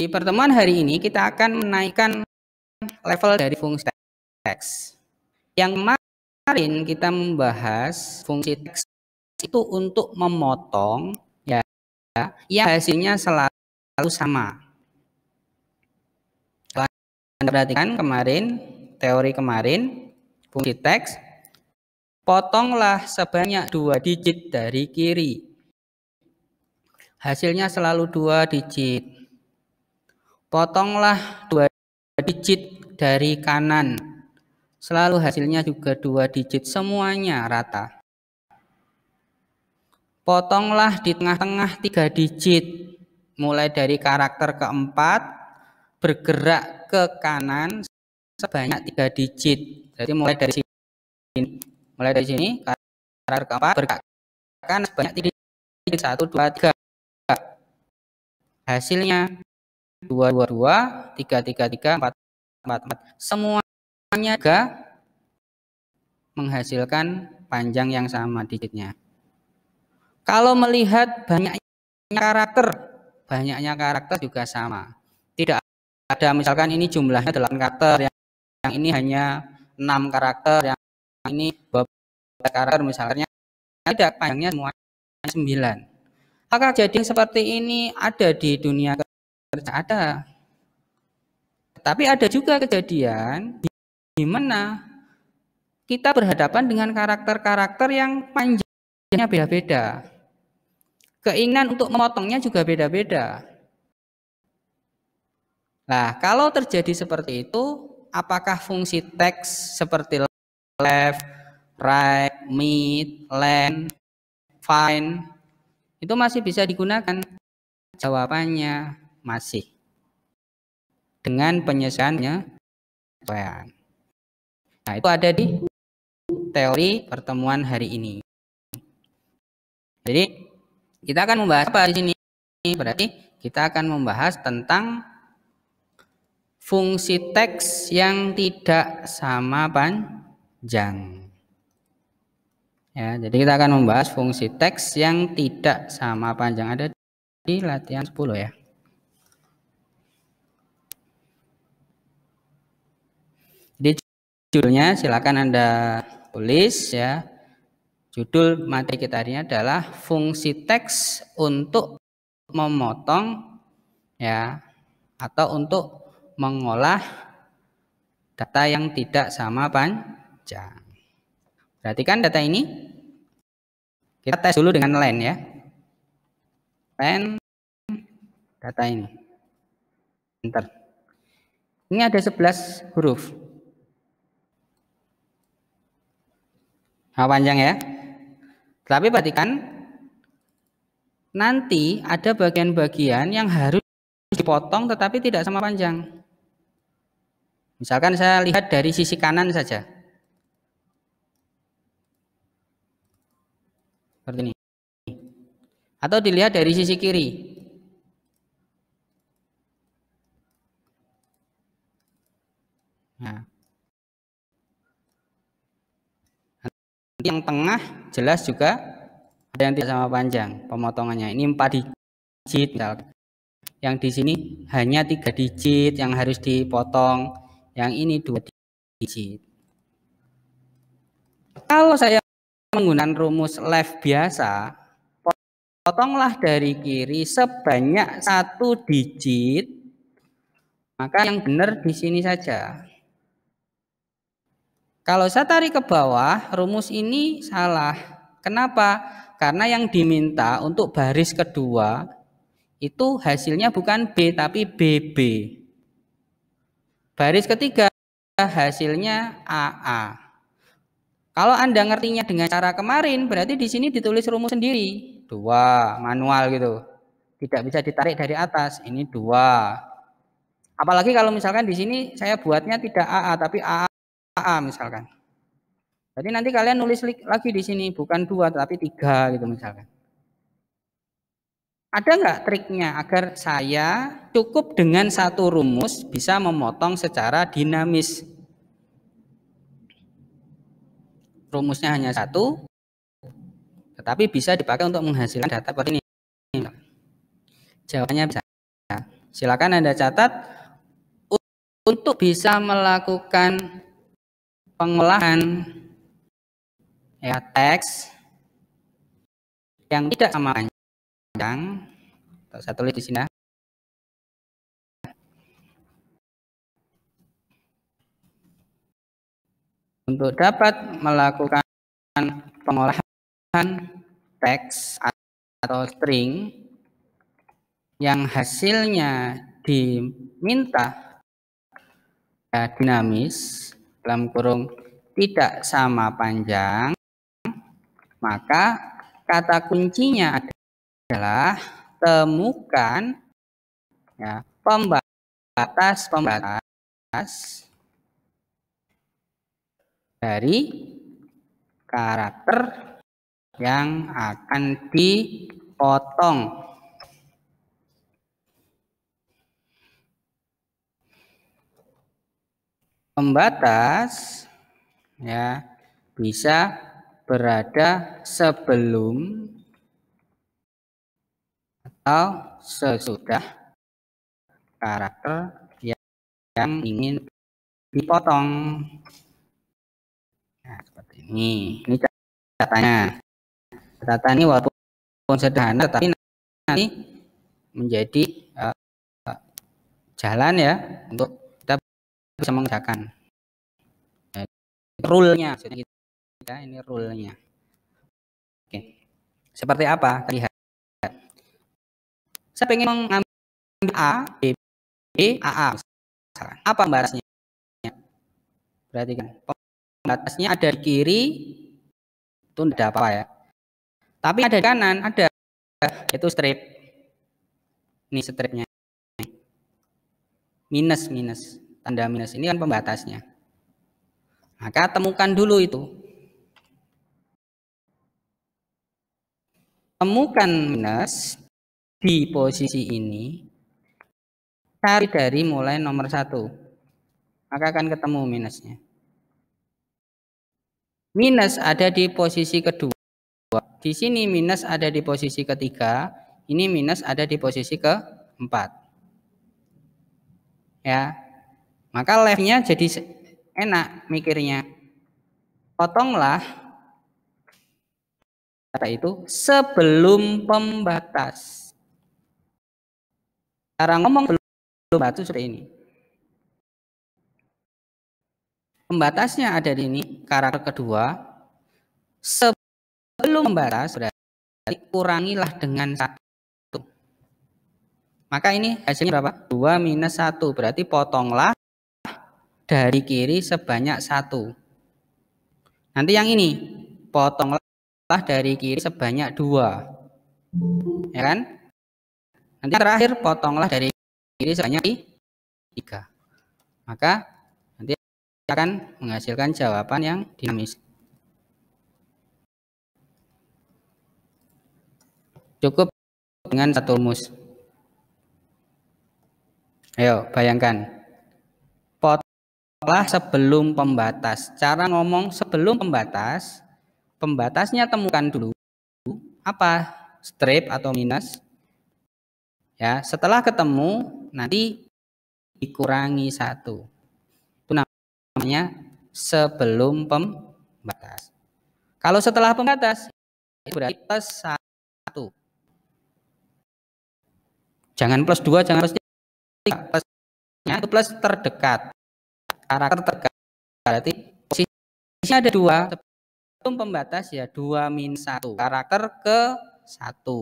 Di pertemuan hari ini kita akan menaikkan level dari fungsi teks. Yang kemarin kita membahas fungsi teks itu untuk memotong ya, ya hasilnya selalu sama. Anda perhatikan kemarin teori kemarin fungsi teks potonglah sebanyak dua digit dari kiri. Hasilnya selalu dua digit. Potonglah dua digit dari kanan. Selalu hasilnya juga dua digit semuanya rata. Potonglah di tengah-tengah tiga digit. Mulai dari karakter keempat, bergerak ke kanan sebanyak tiga digit. Jadi mulai dari sini, mulai dari sini karakter keempat bergerak ke kanan sebanyak tiga digit. Satu, dua, tiga. Hasilnya dua dua dua tiga tiga tiga empat empat empat semuanya juga menghasilkan panjang yang sama digitnya kalau melihat banyaknya karakter banyaknya karakter juga sama tidak ada misalkan ini jumlahnya 8 karakter yang, yang ini hanya enam karakter yang ini beberapa karakter misalnya tidak panjangnya semuanya 9 maka jadi seperti ini ada di dunia Tak ada. Tapi ada juga kejadian di mana kita berhadapan dengan karakter-karakter yang panjangnya beda-beda. Keinginan untuk memotongnya juga beda-beda. Nah, kalau terjadi seperti itu, apakah fungsi teks seperti left, right, mid, len, find itu masih bisa digunakan? Jawabannya masih dengan penyesuaiannya Nah, itu ada di teori pertemuan hari ini. Jadi, kita akan membahas apa di sini? Berarti kita akan membahas tentang fungsi teks yang tidak sama panjang. Ya, jadi kita akan membahas fungsi teks yang tidak sama panjang ada di latihan 10 ya. Jadi judulnya silakan Anda tulis ya. Judul materi kita hari ini adalah fungsi teks untuk memotong ya atau untuk mengolah data yang tidak sama panjang. Perhatikan data ini. Kita tes dulu dengan len ya. Len data ini. Enter. Ini ada 11 huruf. Nah, panjang ya. Tapi perhatikan nanti ada bagian-bagian yang harus dipotong tetapi tidak sama panjang. Misalkan saya lihat dari sisi kanan saja. Seperti ini. Atau dilihat dari sisi kiri. Nah, Nanti yang tengah jelas juga ada yang tidak sama panjang pemotongannya. Ini empat digit misalkan. Yang di sini hanya tiga digit yang harus dipotong. Yang ini dua digit. Kalau saya menggunakan rumus left biasa, potonglah dari kiri sebanyak satu digit maka yang benar di sini saja kalau saya tarik ke bawah, rumus ini salah. Kenapa? Karena yang diminta untuk baris kedua itu hasilnya bukan B tapi BB. Baris ketiga hasilnya AA. Kalau Anda ngertinya dengan cara kemarin, berarti di sini ditulis rumus sendiri. Dua, manual gitu. Tidak bisa ditarik dari atas. Ini dua. Apalagi kalau misalkan di sini saya buatnya tidak AA tapi AA A misalkan. Jadi nanti kalian nulis lagi di sini bukan dua tapi tiga gitu misalkan. Ada nggak triknya agar saya cukup dengan satu rumus bisa memotong secara dinamis? Rumusnya hanya satu, tetapi bisa dipakai untuk menghasilkan data seperti ini. Jawabannya bisa. Silakan Anda catat untuk bisa melakukan pengolahan ya teks yang tidak sama panjang atau saya tulis di sini ya. untuk dapat melakukan pengolahan teks atau string yang hasilnya diminta ya, dinamis dalam kurung tidak sama panjang, maka kata kuncinya adalah temukan ya, pembatas pembatas dari karakter yang akan dipotong Pembatas ya bisa berada sebelum atau sesudah karakter yang, yang ingin dipotong. Nah, seperti ini. Ini catatannya. Catatan ini walaupun sederhana tapi nanti menjadi uh, jalan ya untuk bisa mengerjakan rule-nya kita gitu. ya, ini rule-nya oke seperti apa terlihat saya pengen mengambil A B B A A apa pembatasnya perhatikan pembatasnya ada di kiri itu tidak apa, apa ya tapi ada di kanan ada itu strip ini stripnya minus minus Tanda minus ini kan pembatasnya. Maka temukan dulu itu. Temukan minus di posisi ini. Cari dari mulai nomor satu. Maka akan ketemu minusnya. Minus ada di posisi kedua. Di sini minus ada di posisi ketiga. Ini minus ada di posisi keempat. Ya, maka levelnya jadi enak mikirnya. Potonglah kata itu sebelum pembatas. Cara ngomong belum batu seperti ini. Pembatasnya ada di ini, karakter kedua. Sebelum pembatas berarti kurangilah dengan satu. Maka ini hasilnya berapa? dua minus satu Berarti potonglah dari kiri sebanyak satu. Nanti yang ini, potonglah dari kiri sebanyak dua. Ya kan? Nanti yang terakhir, potonglah dari kiri sebanyak tiga. Maka nanti akan menghasilkan jawaban yang dinamis. Cukup dengan satu rumus. Ayo, bayangkan setelah sebelum pembatas. Cara ngomong sebelum pembatas, pembatasnya temukan dulu apa strip atau minus. Ya, setelah ketemu nanti dikurangi satu. Itu namanya sebelum pembatas. Kalau setelah pembatas itu berarti plus satu. Jangan plus dua, jangan plus tiga, plusnya itu plus terdekat karakter tegak berarti posisinya ada dua sebelum pembatas ya dua min satu karakter ke satu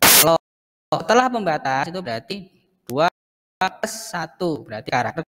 kalau setelah pembatas itu berarti dua ke satu berarti karakter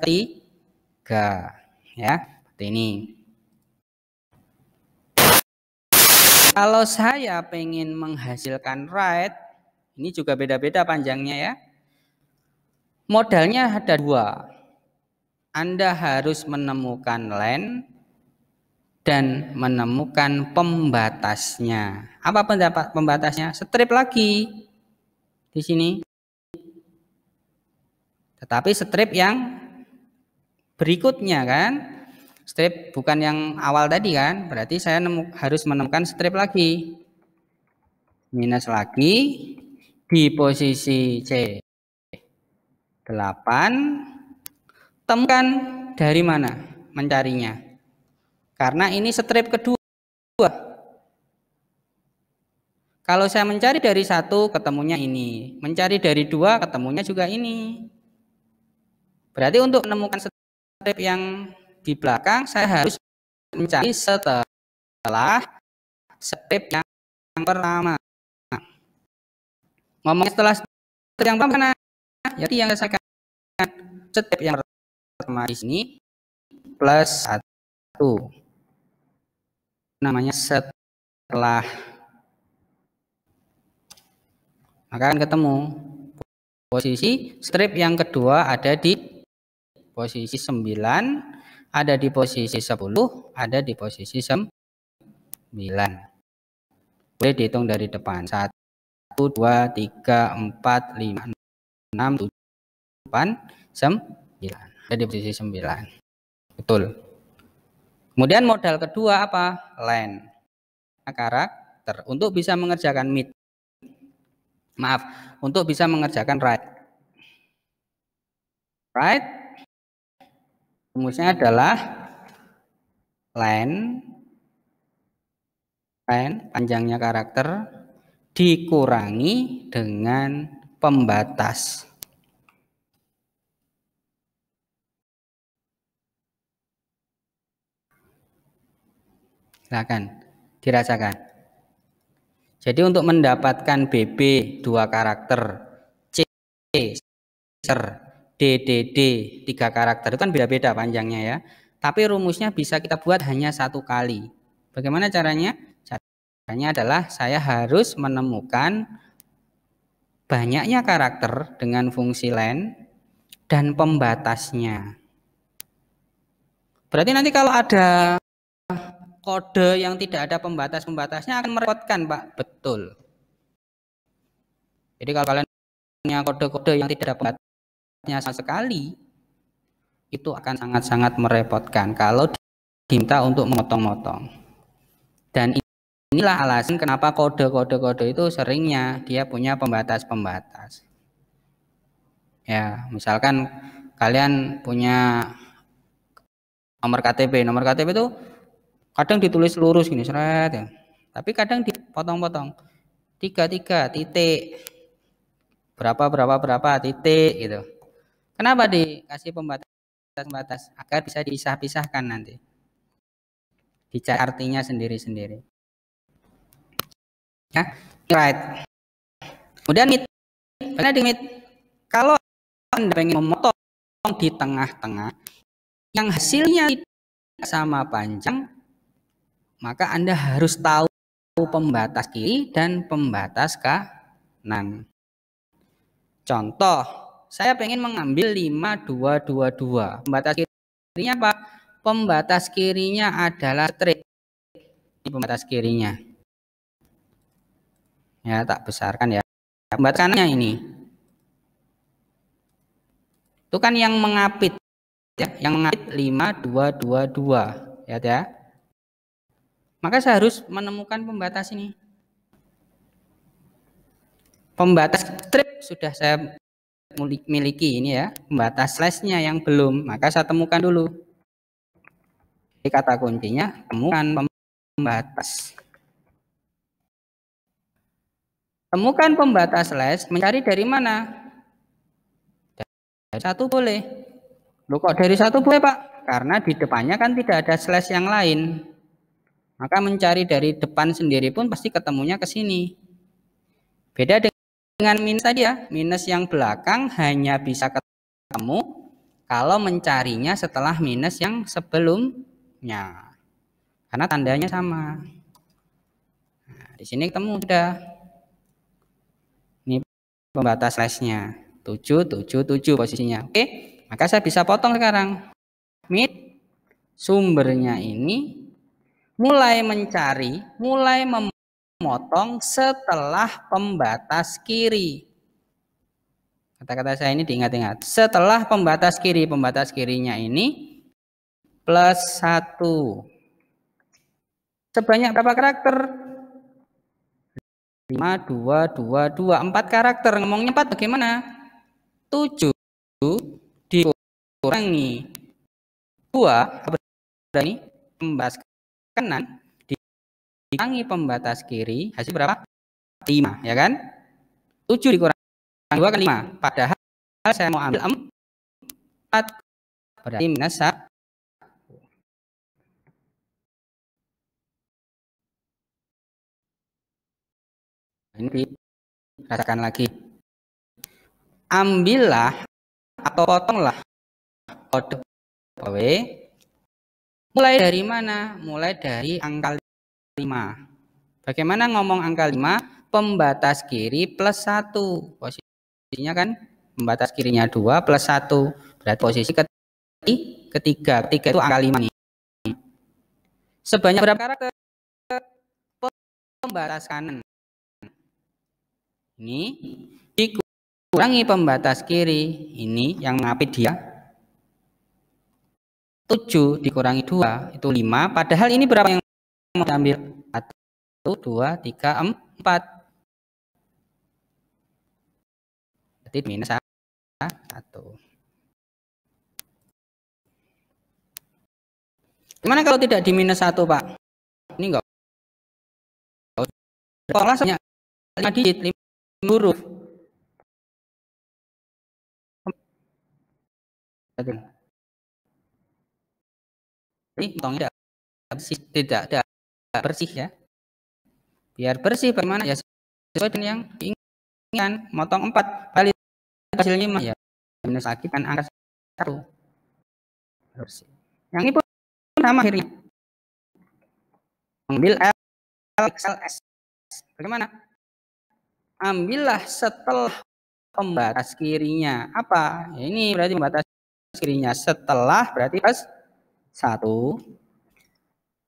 ketiga ya seperti ini kalau saya pengen menghasilkan right ini juga beda-beda panjangnya ya Modalnya ada dua. Anda harus menemukan land dan menemukan pembatasnya. Apa pendapat pembatasnya? Strip lagi di sini. Tetapi strip yang berikutnya kan, strip bukan yang awal tadi kan, berarti saya nemu, harus menemukan strip lagi. Minus lagi di posisi C. 8 temukan dari mana mencarinya karena ini strip kedua kalau saya mencari dari satu ketemunya ini mencari dari dua ketemunya juga ini berarti untuk menemukan strip yang di belakang saya harus mencari setelah strip yang pertama ngomong setelah strip yang pertama jadi yang saya akan step yang pertama di sini plus satu namanya setelah maka akan ketemu posisi strip yang kedua ada di posisi 9 ada di posisi 10 ada di posisi 9 boleh dihitung dari depan 1 2 3 4 5 6 6, 7, 8, 9. Jadi posisi 9. Betul. Kemudian modal kedua apa? Land. Nah, karakter. Untuk bisa mengerjakan mid. Maaf, untuk bisa mengerjakan right. Right. Rumusnya adalah land line panjangnya karakter dikurangi dengan pembatas. Silakan dirasakan. Jadi untuk mendapatkan BB dua karakter, C, ser, DDD tiga karakter itu kan beda-beda panjangnya ya. Tapi rumusnya bisa kita buat hanya satu kali. Bagaimana caranya? Caranya adalah saya harus menemukan banyaknya karakter dengan fungsi len dan pembatasnya. Berarti nanti kalau ada kode yang tidak ada pembatas-pembatasnya akan merepotkan, Pak. Betul. Jadi kalau kalian punya kode-kode yang tidak ada pembatasnya sama sekali, itu akan sangat-sangat merepotkan kalau diminta untuk memotong-motong. Dan Inilah alasan kenapa kode-kode-kode itu seringnya dia punya pembatas-pembatas. Ya, misalkan kalian punya nomor KTP. Nomor KTP itu kadang ditulis lurus gini, seret. Ya. Tapi kadang dipotong-potong. Tiga, tiga, titik. Berapa, berapa, berapa, titik gitu. Kenapa dikasih pembatas-pembatas? Agar bisa dipisah-pisahkan nanti. dicari artinya sendiri-sendiri ya right kemudian mit karena di mit kalau anda ingin memotong di tengah-tengah yang hasilnya tidak sama panjang maka anda harus tahu pembatas kiri dan pembatas kanan contoh saya pengen mengambil 5222 pembatas kirinya apa pembatas kirinya adalah straight pembatas kirinya ya tak besarkan ya buat ini itu kan yang mengapit ya yang mengapit lima dua dua, ya ya maka saya harus menemukan pembatas ini pembatas strip sudah saya miliki ini ya pembatas slice-nya yang belum maka saya temukan dulu Jadi kata kuncinya temukan pembatas Temukan pembatas les, mencari dari mana? Dari satu boleh. Loh kok dari satu boleh Pak? Karena di depannya kan tidak ada slash yang lain. Maka mencari dari depan sendiri pun pasti ketemunya ke sini. Beda dengan minus tadi ya. Minus yang belakang hanya bisa ketemu kalau mencarinya setelah minus yang sebelumnya. Karena tandanya sama. Nah, di sini ketemu sudah pembatas slice-nya. 7 7 7 posisinya oke maka saya bisa potong sekarang mid sumbernya ini mulai mencari mulai memotong setelah pembatas kiri kata-kata saya ini diingat-ingat setelah pembatas kiri pembatas kirinya ini plus 1 sebanyak berapa karakter lima dua dua dua empat karakter ngomongnya empat bagaimana tujuh dikurangi dua berani pembatas kanan dikurangi pembatas kiri hasil berapa lima ya kan tujuh dikurangi dua kan lima padahal saya mau ambil empat berarti minus 1. Nah, ini Rasakan lagi. Ambillah atau potonglah kode W mulai dari mana? Mulai dari angka 5. Bagaimana ngomong angka 5? Pembatas kiri plus 1. Posisinya kan pembatas kirinya 2 plus 1. Berarti posisi ketiga. Ketiga itu angka 5 nih. Sebanyak berapa karakter? Pembatas kanan. Ini dikurangi pembatas kiri. Ini yang mengapit dia. 7 dikurangi 2 itu 5. Padahal ini berapa yang mau diambil? 1, 2, 3, 4. Berarti minus 1. Gimana kalau tidak di minus 1, Pak? Ini enggak. kalau Pola 5 digit, 5 guru ini potongnya tidak bersih tidak, tidak bersih ya biar bersih bagaimana ya sesuai dengan yang ingin, motong 4 kali hasil 5 ya minus lagi kan angka 1 yang ini pun sama akhirnya ambil L, L, L, S bagaimana ambillah setelah pembatas kirinya. Apa? Ya, ini berarti pembatas kirinya. Setelah berarti pas satu.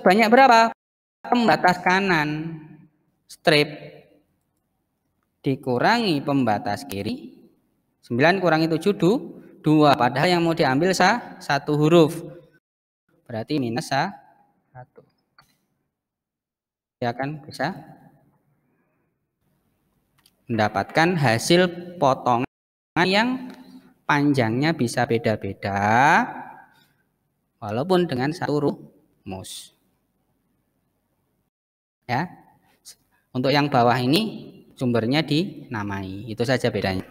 Banyak berapa? Pembatas kanan. Strip. Dikurangi pembatas kiri. 9 kurangi 7, 2. Padahal yang mau diambil sa satu huruf. Berarti minus sa satu. Ya kan? Bisa? mendapatkan hasil potongan yang panjangnya bisa beda-beda walaupun dengan satu rumus. Ya. Untuk yang bawah ini sumbernya dinamai. Itu saja bedanya.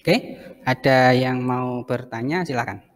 Oke, ada yang mau bertanya silakan.